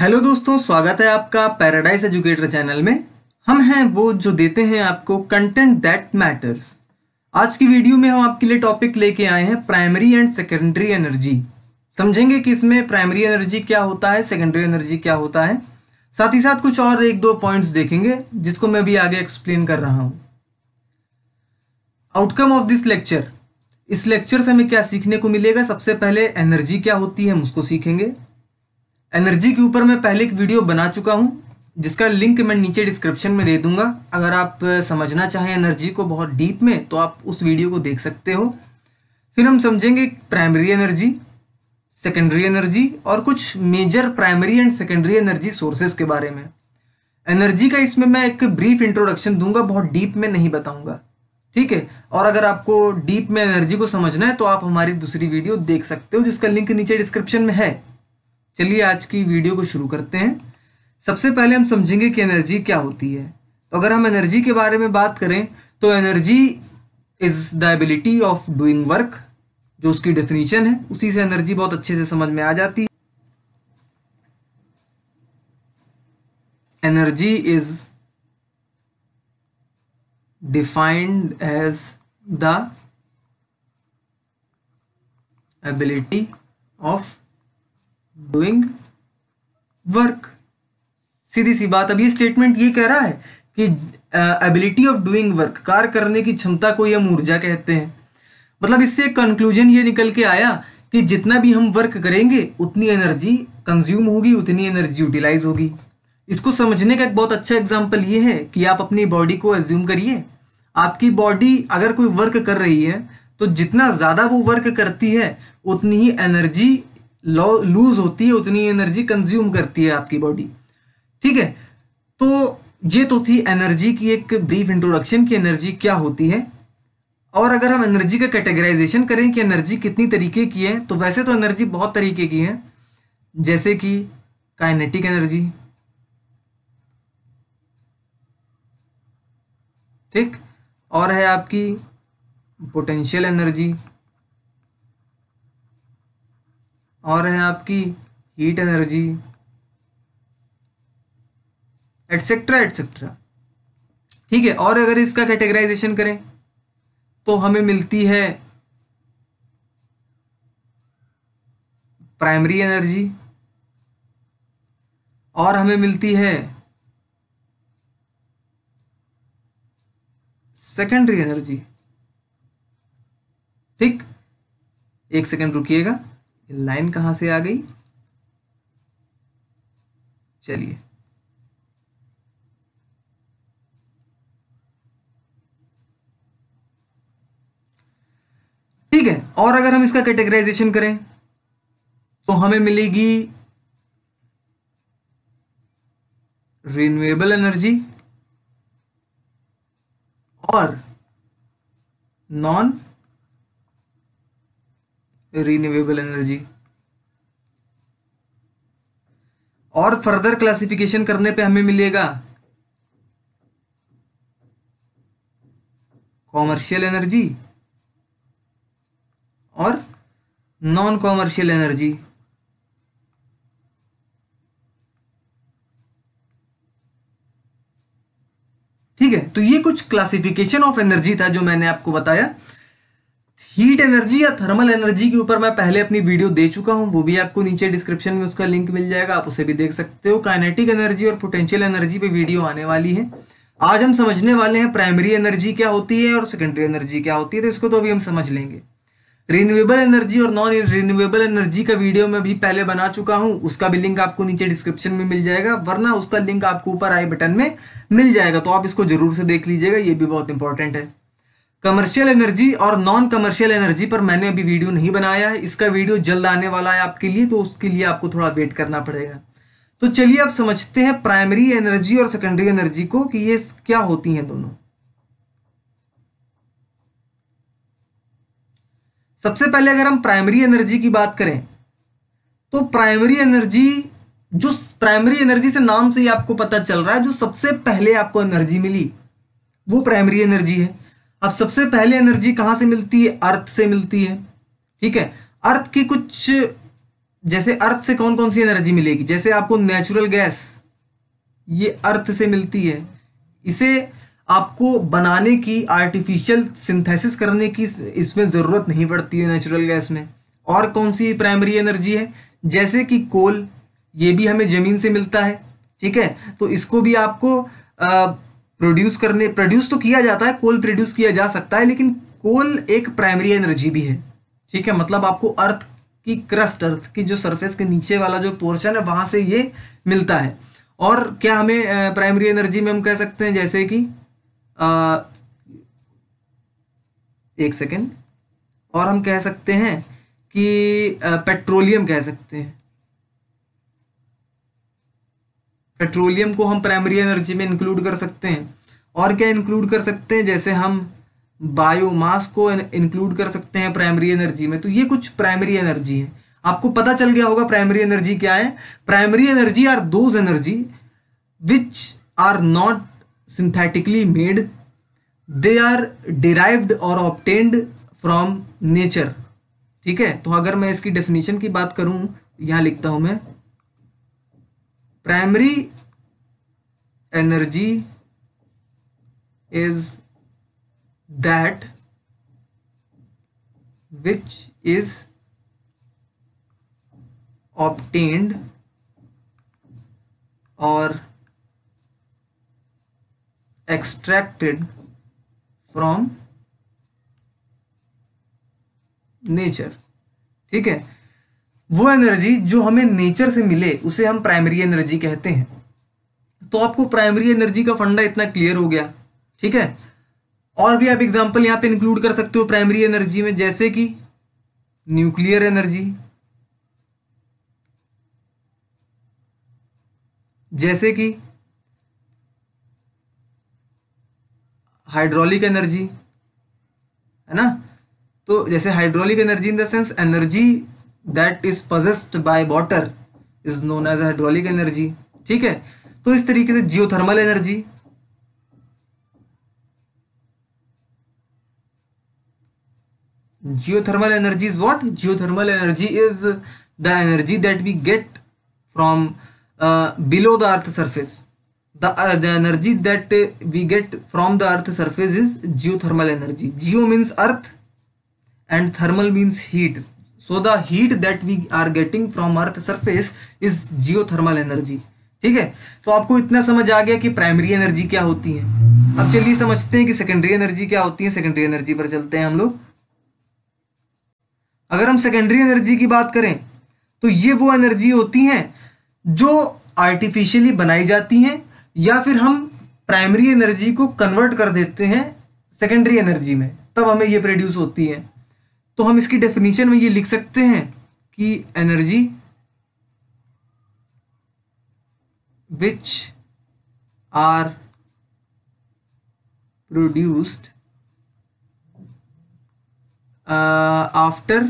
Hello दोस्तों स्वागत है आपका पैराडाइज एजुकेटर चैनल में हम हैं वो जो देते हैं आपको कंटेंट दैट मैटर्स आज की वीडियो में हम आपके लिए टॉपिक लेके आए हैं प्राइमरी एंड सेकेंडरी एनर्जी समझेंगे कि इसमें प्राइमरी एनर्जी क्या होता है सेकेंडरी एनर्जी क्या होता है साथ ही साथ कुछ और एक दो पॉइंट्स देखेंगे जिसको मैं भी आगे एक्सप्लेन कर रहा हूँ आउटकम ऑफ दिस लेक्चर इस लेक्चर से हमें क्या सीखने को मिलेगा सबसे पहले एनर्जी क्या होती है हम उसको सीखेंगे एनर्जी के ऊपर मैं पहले एक वीडियो बना चुका हूँ जिसका लिंक मैं नीचे डिस्क्रिप्शन में दे दूंगा अगर आप समझना चाहें एनर्जी को बहुत डीप में तो आप उस वीडियो को देख सकते हो फिर हम समझेंगे प्राइमरी एनर्जी सेकेंडरी एनर्जी और कुछ major primary and secondary energy sources के बारे में एनर्जी का इसमें मैं एक ब्रीफ इंट्रोडक्शन दूंगा बहुत डीप में नहीं बताऊंगा ठीक है और अगर आपको डीप में एनर्जी को समझना है तो आप हमारी दूसरी वीडियो देख सकते हो जिसका लिंक नीचे डिस्क्रिप्शन में है चलिए आज की वीडियो को शुरू करते हैं सबसे पहले हम समझेंगे कि एनर्जी क्या होती है तो अगर हम एनर्जी के बारे में बात करें तो energy is the ability of doing work जो उसकी डेफिनेशन है उसी से एनर्जी बहुत अच्छे से समझ में आ जाती है energy is defined as the ability of doing work सीधी सी बात अब ये स्टेटमेंट ये कह रहा है कि एबिलिटी ऑफ डूइंग वर्क कार्य करने की क्षमता को यह हम ऊर्जा कहते हैं मतलब इससे कंक्लूजन ये निकल के आया कि जितना भी हम वर्क करेंगे उतनी एनर्जी कंज्यूम होगी उतनी एनर्जी यूटिलाइज होगी इसको समझने का एक बहुत अच्छा एग्जाम्पल ये है कि आप अपनी बॉडी को एज्यूम करिए आपकी बॉडी अगर कोई वर्क कर रही है तो जितना ज़्यादा वो वर्क करती है उतनी ही एनर्जी लूज होती है उतनी एनर्जी कंज्यूम करती है आपकी बॉडी ठीक है तो ये तो थी एनर्जी की एक ब्रीफ इंट्रोडक्शन की एनर्जी क्या होती है और अगर हम एनर्जी का कैटेगराइजेशन करें कि एनर्जी कितनी तरीके की है तो वैसे तो एनर्जी बहुत तरीके की है जैसे कि काइनेटिक एनर्जी ठीक और है आपकी पोटेंशियल एनर्जी और है आपकी हीट एनर्जी एटसेट्रा एटसेट्रा ठीक है और अगर इसका कैटेगराइजेशन करें तो हमें मिलती है प्राइमरी एनर्जी और हमें मिलती है सेकेंडरी एनर्जी ठीक एक सेकेंड रुकिएगा लाइन कहाँ से आ गई चलिए ठीक है और अगर हम इसका कैटेगराइजेशन करें तो हमें मिलेगी रिन्यूएबल एनर्जी और नॉन रिन्यूएबल एनर्जी और फर्दर क्लासिफिकेशन करने पे हमें मिलेगा कॉमर्शियल एनर्जी और नॉन कॉमर्शियल एनर्जी ठीक है तो ये कुछ क्लासिफिकेशन ऑफ एनर्जी था जो मैंने आपको बताया हीट एनर्जी या थर्मल एनर्जी के ऊपर मैं पहले अपनी वीडियो दे चुका हूं वो भी आपको नीचे डिस्क्रिप्शन में उसका लिंक मिल जाएगा आप उसे भी देख सकते हो काइनेटिक एनर्जी और पोटेंशियल एनर्जी पे वीडियो आने वाली है आज हम समझने वाले हैं प्राइमरी एनर्जी क्या होती है और सेकेंडरी एनर्जी क्या होती है तो इसको तो अभी हम समझ लेंगे रिन्यूएबल एनर्जी और नॉन रिन्यूएबल एनर्जी का वीडियो मैं भी पहले बना चुका हूं उसका भी लिंक आपको नीचे डिस्क्रिप्शन में मिल जाएगा वरना उसका लिंक आपको ऊपर आई बटन में मिल जाएगा तो आप इसको जरूर से देख लीजिएगा ये भी बहुत इंपॉर्टेंट है कमर्शियल एनर्जी और नॉन कमर्शियल एनर्जी पर मैंने अभी वीडियो नहीं बनाया है इसका वीडियो जल्द आने वाला है आपके लिए तो उसके लिए आपको थोड़ा वेट करना पड़ेगा तो चलिए आप समझते हैं प्राइमरी एनर्जी और सेकेंडरी एनर्जी को कि ये क्या होती हैं दोनों सबसे पहले अगर हम प्राइमरी एनर्जी की बात करें तो प्राइमरी एनर्जी जो प्राइमरी एनर्जी से नाम से ही आपको पता चल रहा है जो सबसे पहले आपको एनर्जी मिली वो प्राइमरी एनर्जी है अब सबसे पहले एनर्जी कहाँ से मिलती है अर्थ से मिलती है ठीक है अर्थ की कुछ जैसे अर्थ से कौन कौन सी एनर्जी मिलेगी जैसे आपको नेचुरल गैस ये अर्थ से मिलती है इसे आपको बनाने की आर्टिफिशियल सिंथेसिस करने की इसमें ज़रूरत नहीं पड़ती है नेचुरल गैस में और कौन सी प्राइमरी एनर्जी है जैसे कि कोल ये भी हमें ज़मीन से मिलता है ठीक है तो इसको भी आपको आ, प्रोड्यूस करने प्रोड्यूस तो किया जाता है कोल प्रोड्यूस किया जा सकता है लेकिन कोल एक प्राइमरी एनर्जी भी है ठीक है मतलब आपको अर्थ की क्रस्ट अर्थ की जो सरफेस के नीचे वाला जो पोर्शन है वहां से ये मिलता है और क्या हमें प्राइमरी एनर्जी में हम कह सकते हैं जैसे कि आ, एक सेकेंड और हम कह सकते हैं कि पेट्रोलियम कह सकते हैं पेट्रोलियम को हम प्राइमरी एनर्जी में इंक्लूड कर सकते हैं और क्या इंक्लूड कर सकते हैं जैसे हम बायोमास को इंक्लूड कर सकते हैं प्राइमरी एनर्जी में तो ये कुछ प्राइमरी एनर्जी है आपको पता चल गया होगा प्राइमरी एनर्जी क्या है primary energy are those energy which are not synthetically made they are derived or obtained from nature ठीक है तो अगर मैं इसकी डेफिनेशन की बात करूं यहाँ लिखता हूं मैं primary energy is that which is obtained or extracted from nature ठीक है वो एनर्जी जो हमें नेचर से मिले उसे हम प्राइमरी एनर्जी कहते हैं तो आपको प्राइमरी एनर्जी का फंडा इतना क्लियर हो गया ठीक है और भी आप एग्जाम्पल यहां पे इंक्लूड कर सकते हो प्राइमरी एनर्जी में जैसे कि न्यूक्लियर एनर्जी जैसे कि हाइड्रोलिक एनर्जी है ना तो जैसे hydraulic energy in the sense energy that is possessed by water is known as hydraulic energy ठीक है तो इस तरीके से geothermal energy geothermal energy is what geothermal energy is the energy that we get from below the earth surface the energy that we get from the earth surface is geothermal energy geo means earth and thermal means heat so the heat that we are getting from earth surface is geothermal energy ठीक है तो आपको इतना समझ आ गया कि primary energy क्या होती है अब चलिए समझते हैं कि सेकेंडरी एनर्जी क्या होती है सेकेंडरी एनर्जी पर चलते हैं हम लोग अगर हम सेकेंडरी एनर्जी की बात करें तो ये वो एनर्जी होती हैं जो आर्टिफिशियली बनाई जाती हैं या फिर हम प्राइमरी एनर्जी को कन्वर्ट कर देते हैं सेकेंडरी एनर्जी में तब हमें ये प्रोड्यूस होती है तो हम इसकी डेफिनेशन में ये लिख सकते हैं कि energy which are produced after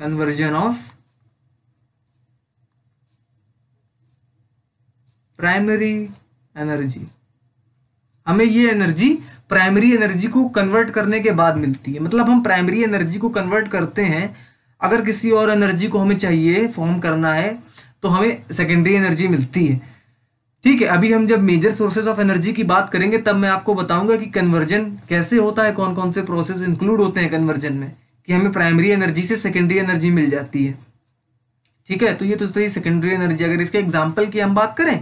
conversion of primary energy हमें ये एनर्जी प्राइमरी एनर्जी को कन्वर्ट करने के बाद मिलती है मतलब हम प्राइमरी एनर्जी को कन्वर्ट करते हैं अगर किसी और एनर्जी को हमें चाहिए फॉर्म करना है तो हमें सेकेंडरी एनर्जी मिलती है ठीक है अभी हम जब मेजर सोर्सेज ऑफ एनर्जी की बात करेंगे तब मैं आपको बताऊंगा कि कन्वर्जन कैसे होता है कौन कौन से प्रोसेस इंक्लूड होते हैं कन्वर्जन में कि हमें प्राइमरी एनर्जी से सेकेंडरी एनर्जी मिल जाती है ठीक है तो ये तो सही सेकेंडरी एनर्जी अगर इसके एग्जाम्पल की हम बात करें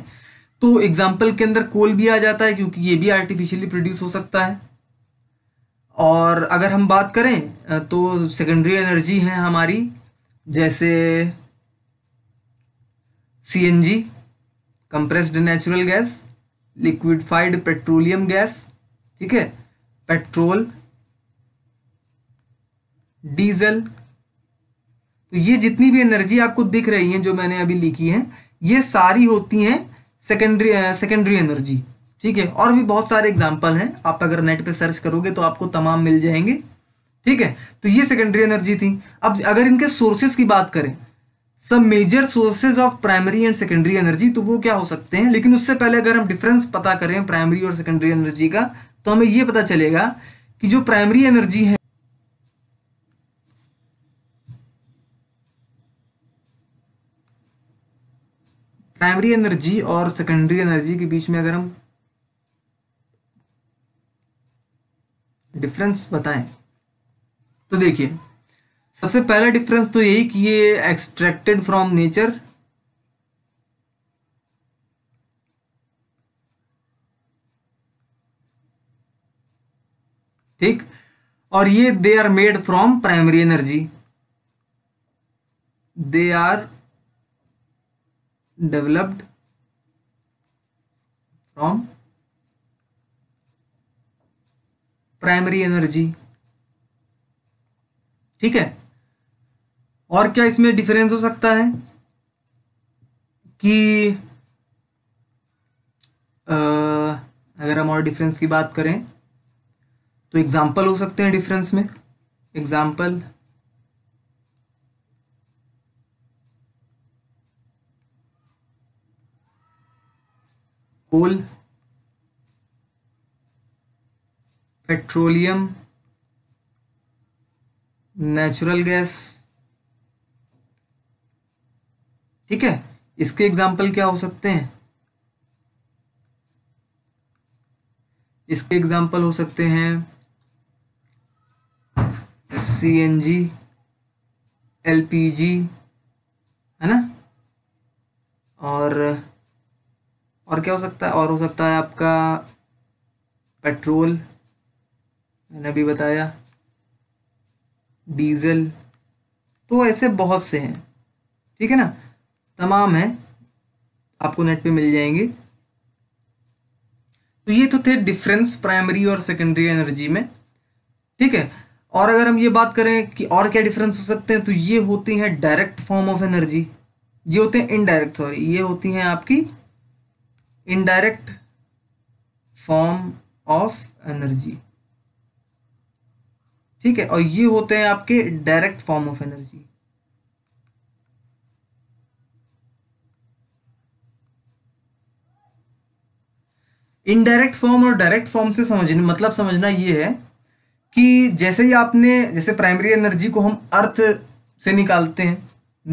तो एग्जाम्पल के अंदर कोल भी आ जाता है क्योंकि ये भी आर्टिफिशियली प्रोड्यूस हो सकता है और अगर हम बात करें तो सेकेंडरी एनर्जी है हमारी जैसे C N G compressed natural gas liquefied petroleum gas ठीक है पेट्रोल डीजल तो ये जितनी भी एनर्जी आपको दिख रही है जो मैंने अभी लिखी है ये सारी होती हैं सेकेंडरी सेकेंडरी एनर्जी ठीक है और भी बहुत सारे एग्जाम्पल हैं आप अगर नेट पे सर्च करोगे तो आपको तमाम मिल जाएंगे ठीक है तो ये सेकेंडरी एनर्जी थी अब अगर इनके सोर्सेज की बात करें सब major sources of primary and secondary energy तो वो क्या हो सकते हैं लेकिन उससे पहले अगर हम डिफरेंस पता करें प्राइमरी और सेकेंडरी एनर्जी का तो हमें ये पता चलेगा कि जो प्राइमरी एनर्जी है प्राइमरी एनर्जी और सेकेंडरी एनर्जी के बीच में अगर हम डिफरेंस बताएं तो देखिए सबसे पहला डिफरेंस तो यही कि ये एक्सट्रैक्टेड फ्रॉम नेचर ठीक और ये they are made from primary energy they are developed from primary energy ठीक है और क्या इसमें डिफरेंस हो सकता है कि आ, अगर हम और डिफरेंस की बात करें तो एग्जाम्पल हो सकते हैं डिफरेंस में example coal petroleum natural gas ठीक है इसके एग्जाम्पल क्या हो सकते हैं इसके एग्जाम्पल हो सकते हैं C N G L P G है ना और और क्या हो सकता है और हो सकता है आपका पेट्रोल मैंने अभी बताया डीजल तो ऐसे बहुत से हैं ठीक है ना तमाम हैं आपको नेट पे मिल जाएंगे तो ये तो थे डिफरेंस प्राइमरी और सेकेंडरी एनर्जी में ठीक है और अगर हम ये बात करें कि और क्या डिफरेंस हो सकते हैं तो ये होती हैं डायरेक्ट फॉर्म ऑफ एनर्जी ये होते हैं इनडायरेक्ट सॉरी ये होती हैं आपकी इनडायरेक्ट फॉर्म ऑफ एनर्जी ठीक है और ये होते हैं आपके direct form of energy indirect form और डायरेक्ट फॉर्म से समझने मतलब समझना ये है कि जैसे ही आपने जैसे प्राइमरी एनर्जी को हम अर्थ से निकालते हैं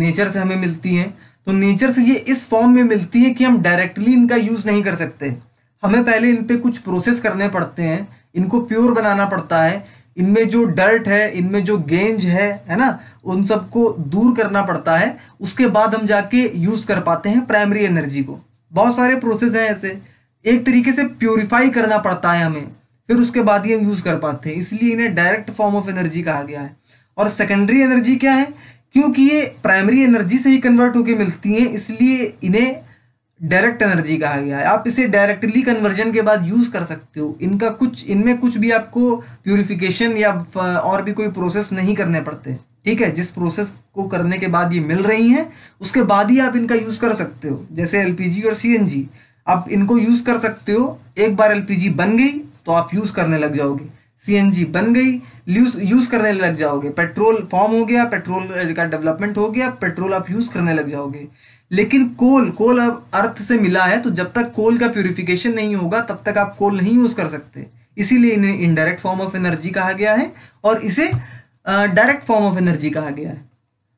नेचर से हमें मिलती है तो नेचर से ये इस फॉर्म में मिलती है कि हम डायरेक्टली इनका यूज़ नहीं कर सकते हमें पहले इन पर कुछ प्रोसेस करने पड़ते हैं इनको प्योर बनाना पड़ता है इनमें जो डर्ट है इनमें जो गेंज है है ना उन सबको दूर करना पड़ता है उसके बाद हम जाके यूज़ कर पाते हैं प्राइमरी एनर्जी को बहुत सारे प्रोसेस हैं ऐसे एक तरीके से प्योरीफाई करना पड़ता है हमें फिर उसके बाद ही हम यूज़ कर पाते हैं इसलिए इन्हें डायरेक्ट फॉर्म ऑफ एनर्जी कहा गया है और सेकेंडरी एनर्जी क्या है क्योंकि ये प्राइमरी एनर्जी से ही कन्वर्ट होकर मिलती हैं इसलिए इन्हें डायरेक्ट एनर्जी कहा गया है आप इसे डायरेक्टली कन्वर्जन के बाद यूज़ कर सकते हो इनका कुछ इनमें कुछ भी आपको प्योरीफिकेशन या और भी कोई प्रोसेस नहीं करने पड़ते ठीक है जिस प्रोसेस को करने के बाद ये मिल रही हैं उसके बाद ही आप इनका यूज़ कर सकते हो जैसे एल और सी आप इनको यूज़ कर सकते हो एक बार एल बन गई तो आप यूज़ करने लग जाओगे सीएनजी बन गई यूज करने लग जाओगे पेट्रोल फॉर्म हो गया पेट्रोल का डेवलपमेंट हो गया पेट्रोल आप यूज़ करने लग जाओगे लेकिन कोल कोल अब अर्थ से मिला है तो जब तक कोल का प्योरिफिकेशन नहीं होगा तब तक आप कोल नहीं यूज़ कर सकते इसीलिए इन्हें इनडायरेक्ट फॉर्म ऑफ एनर्जी कहा गया है और इसे डायरेक्ट फॉर्म ऑफ एनर्जी कहा गया है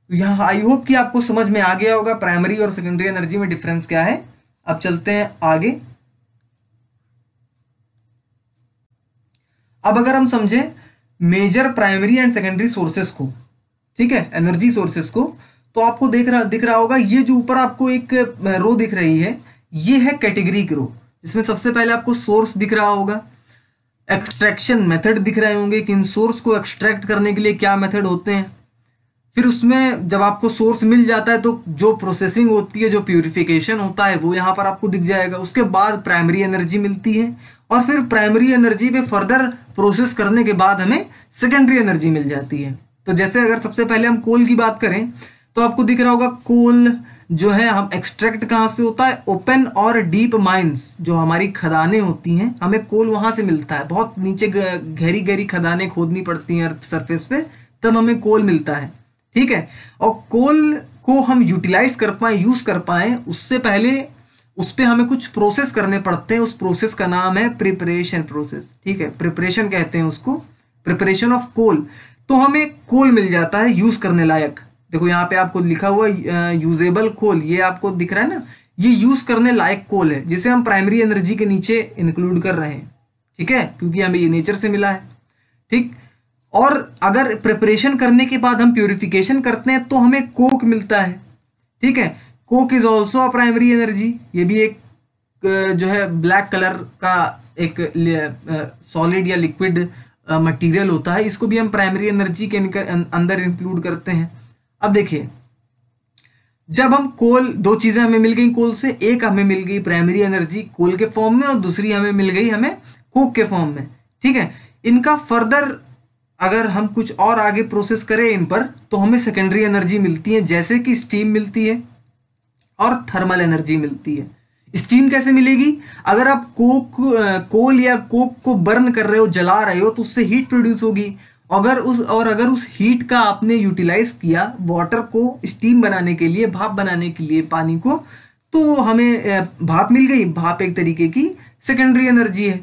तो यहाँ आई होप कि आपको समझ में आ गया होगा प्राइमरी और सेकेंडरी एनर्जी में डिफरेंस क्या है अब चलते हैं आगे अब अगर हम समझे major primary and secondary sources को ठीक है एनर्जी सोर्सेस को तो आपको देख रहा दिख रहा होगा ये जो ऊपर आपको एक रो दिख रही है ये है कैटेगरी रो इसमें सबसे पहले आपको सोर्स दिख रहा होगा एक्सट्रैक्शन मेथड दिख रहे होंगे कि इन सोर्स को एक्सट्रैक्ट करने के लिए क्या मेथड होते हैं फिर उसमें जब आपको सोर्स मिल जाता है तो जो प्रोसेसिंग होती है जो प्योरिफिकेशन होता है वो यहाँ पर आपको दिख जाएगा उसके बाद प्राइमरी एनर्जी मिलती है और फिर प्राइमरी एनर्जी पे फर्दर प्रोसेस करने के बाद हमें सेकेंडरी एनर्जी मिल जाती है तो जैसे अगर सबसे पहले हम कोल की बात करें तो आपको दिख रहा होगा कोल जो है हम एक्सट्रैक्ट कहाँ से होता है ओपन और डीप माइंस जो हमारी खदानें होती हैं हमें कोल वहाँ से मिलता है बहुत नीचे गहरी गहरी खदानें खोदनी पड़ती हैं अर्थ सरफेस पे तब हमें कोल मिलता है ठीक है और कोल को हम यूटिलाइज कर पाए यूज कर पाए उससे पहले उस पर हमें कुछ प्रोसेस करने पड़ते हैं उस प्रोसेस का नाम है प्रिपरेशन प्रोसेस ठीक है प्रिपरेशन कहते हैं उसको प्रिपरेशन ऑफ कोल तो हमें कोल मिल जाता है यूज करने लायक देखो यहाँ पे आपको लिखा हुआ यूजेबल कोल ये आपको दिख रहा है ना ये यूज करने लायक कोल है जिसे हम प्राइमरी एनर्जी के नीचे इंक्लूड कर रहे हैं ठीक है क्योंकि हमें ये नेचर से मिला है ठीक और अगर प्रिपरेशन करने के बाद हम प्योरिफिकेशन करते हैं तो हमें कोक मिलता है ठीक है coke is also a primary energy ये भी एक जो है ब्लैक कलर का एक सॉलिड या लिक्विड मटेरियल होता है इसको भी हम प्राइमरी एनर्जी के अं, अंदर इंक्लूड करते हैं अब देखिए जब हम कोल दो चीज़ें हमें मिल गई कोल से एक हमें मिल गई प्राइमरी एनर्जी कोल के फॉर्म में और दूसरी हमें मिल गई हमें कोक के फॉर्म में ठीक है इनका फर्दर अगर हम कुछ और आगे प्रोसेस करें इन पर तो हमें सेकेंडरी एनर्जी मिलती है जैसे कि स्टीम मिलती है और थर्मल एनर्जी मिलती है स्टीम कैसे मिलेगी अगर आप कोक कोल या कोक को बर्न कर रहे हो जला रहे हो तो उससे हीट प्रोड्यूस होगी अगर उस और अगर उस हीट का आपने यूटिलाइज किया वाटर को स्टीम बनाने के लिए भाप बनाने के लिए पानी को तो हमें भाप मिल गई भाप एक तरीके की सेकेंडरी एनर्जी है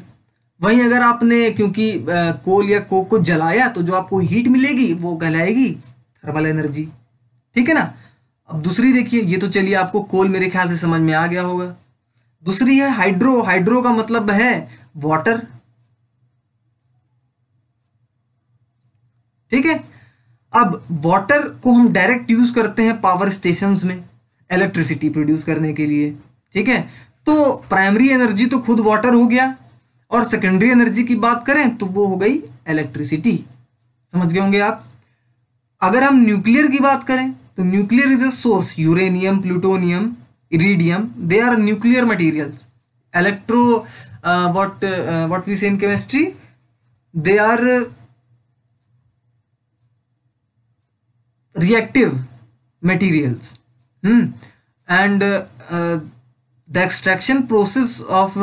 वहीं अगर आपने क्योंकि कोल या कोक को जलाया तो जो आपको हीट मिलेगी वो कहलाएगी थर्मल एनर्जी ठीक है ना अब दूसरी देखिए ये तो चलिए आपको कोल मेरे ख्याल से समझ में आ गया होगा दूसरी है हाइड्रो हाइड्रो का मतलब है वाटर ठीक है अब वाटर को हम डायरेक्ट यूज करते हैं पावर स्टेशंस में इलेक्ट्रिसिटी प्रोड्यूस करने के लिए ठीक है तो प्राइमरी एनर्जी तो खुद वाटर हो गया और सेकेंडरी एनर्जी की बात करें तो वो हो गई इलेक्ट्रिसिटी समझ गए होंगे आप अगर हम न्यूक्लियर की बात करें तो nuclear is a source uranium plutonium iridium they are nuclear materials electro what what we say in chemistry they are reactive materials and the extraction process of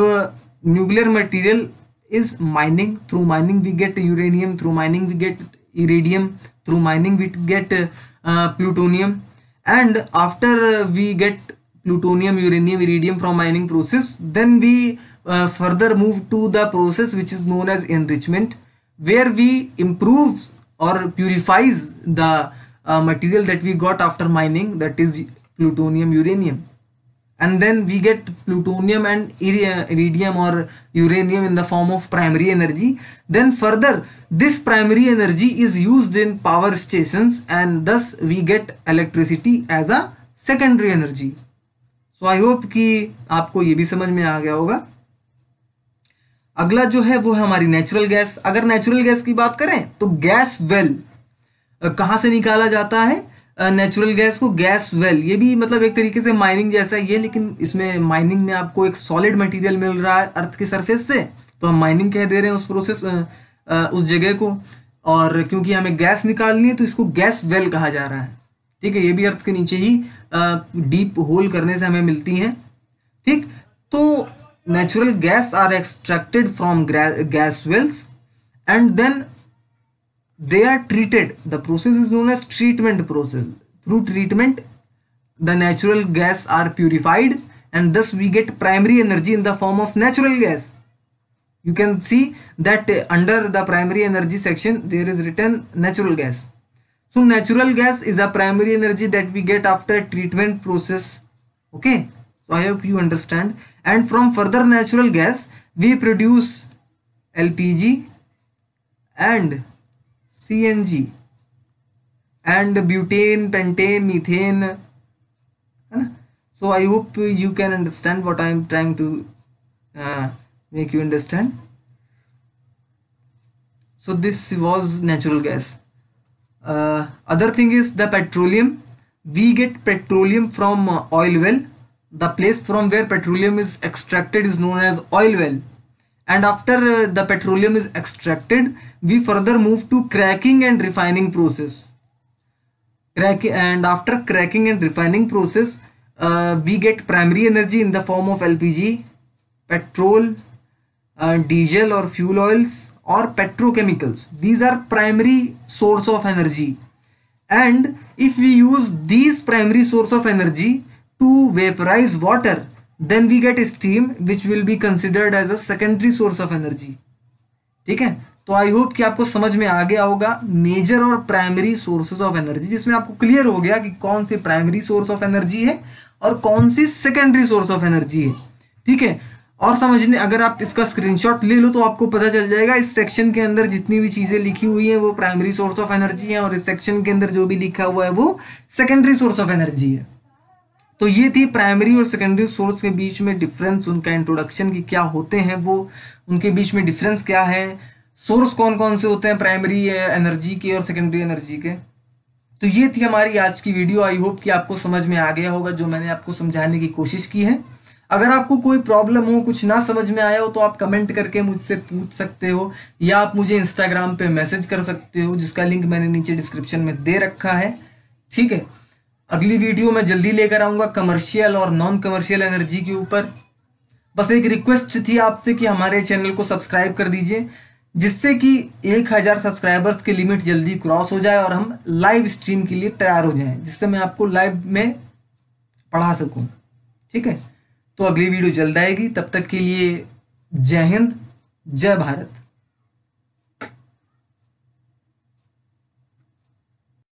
nuclear material is mining through mining we get uranium through mining we get iridium through mining we get uh, plutonium and after uh, we get plutonium uranium iridium from mining process then we uh, further move to the process which is known as enrichment where we improves or purifies the uh, material that we got after mining that is plutonium uranium and then we get plutonium and iridium or uranium in the form of primary energy then further this primary energy is used in power stations and thus we get electricity as a secondary energy so i hope ki aapko ye bhi samajh mein aa gaya hoga अगला जो है वो है हमारी natural gas अगर natural gas की बात करें तो गैस वेल कहाँ से निकाला जाता है नेचुरल गैस को गैस वेल ये भी मतलब एक तरीके से माइनिंग जैसा ही है लेकिन इसमें माइनिंग में आपको एक सॉलिड मटेरियल मिल रहा है अर्थ की सरफेस से तो हम माइनिंग कह दे रहे हैं उस प्रोसेस उस जगह को और क्योंकि हमें गैस निकालनी है तो इसको गैस वेल कहा जा रहा है ठीक है ये भी अर्थ के नीचे ही डीप होल करने से हमें मिलती हैं ठीक तो natural gas are extracted from gas wells and then they are treated the process is known as treatment process through treatment the natural gas are purified and thus we get primary energy in the form of natural gas you can see that under the primary energy section there is written natural gas so natural gas is a primary energy that we get after treatment process okay so i hope you understand and from further natural gas we produce lpg and CNG and butane, pentane, methane. So I hope you can understand what I am trying to uh, make you understand. So this was natural gas. Uh, other thing is the petroleum. We get petroleum from uh, oil well. The place from where petroleum is extracted is known as oil well and after uh, the petroleum is extracted we further move to cracking and refining process Crack and after cracking and refining process uh, we get primary energy in the form of LPG petrol uh, diesel or fuel oils or petrochemicals these are primary source of energy and if we use these primary source of energy to vaporize water then we get steam which will be considered as a secondary source of energy ठीक है तो I hope कि आपको समझ में आ गया होगा major और प्राइमरी सोर्सेज ऑफ एनर्जी जिसमें आपको क्लियर हो गया कि कौन सी प्राइमरी सोर्स ऑफ एनर्जी है और कौन सी सेकेंडरी सोर्स ऑफ एनर्जी है ठीक है और समझने अगर आप इसका स्क्रीनशॉट ले लो तो आपको पता चल जाएगा इस सेक्शन के अंदर जितनी भी चीज़ें लिखी हुई हैं वो प्राइमरी सोर्स ऑफ एनर्जी है और इस सेक्शन के अंदर जो भी लिखा हुआ है वो सेकेंडरी सोर्स ऑफ एनर्जी है तो ये थी प्राइमरी और सेकेंडरी सोर्स के बीच में डिफरेंस उनका इंट्रोडक्शन की क्या होते हैं वो उनके बीच में डिफरेंस क्या है सोर्स कौन कौन से होते हैं प्राइमरी एनर्जी के और सेकेंडरी एनर्जी के तो ये थी हमारी आज की वीडियो आई होप कि आपको समझ में आ गया होगा जो मैंने आपको समझाने की कोशिश की है अगर आपको कोई प्रॉब्लम हो कुछ ना समझ में आया हो तो आप कमेंट करके मुझसे पूछ सकते हो या आप मुझे इंस्टाग्राम पे मैसेज कर सकते हो जिसका लिंक मैंने नीचे डिस्क्रिप्शन में दे रखा है ठीक है अगली वीडियो मैं जल्दी लेकर आऊँगा कमर्शियल और नॉन कमर्शियल एनर्जी के ऊपर बस एक रिक्वेस्ट थी आपसे कि हमारे चैनल को सब्सक्राइब कर दीजिए जिससे कि एक हज़ार सब्सक्राइबर्स की लिमिट जल्दी क्रॉस हो जाए और हम लाइव स्ट्रीम के लिए तैयार हो जाएं जिससे मैं आपको लाइव में पढ़ा सकूं ठीक है तो अगली वीडियो जल्द आएगी तब तक के लिए जय हिंद जय भारत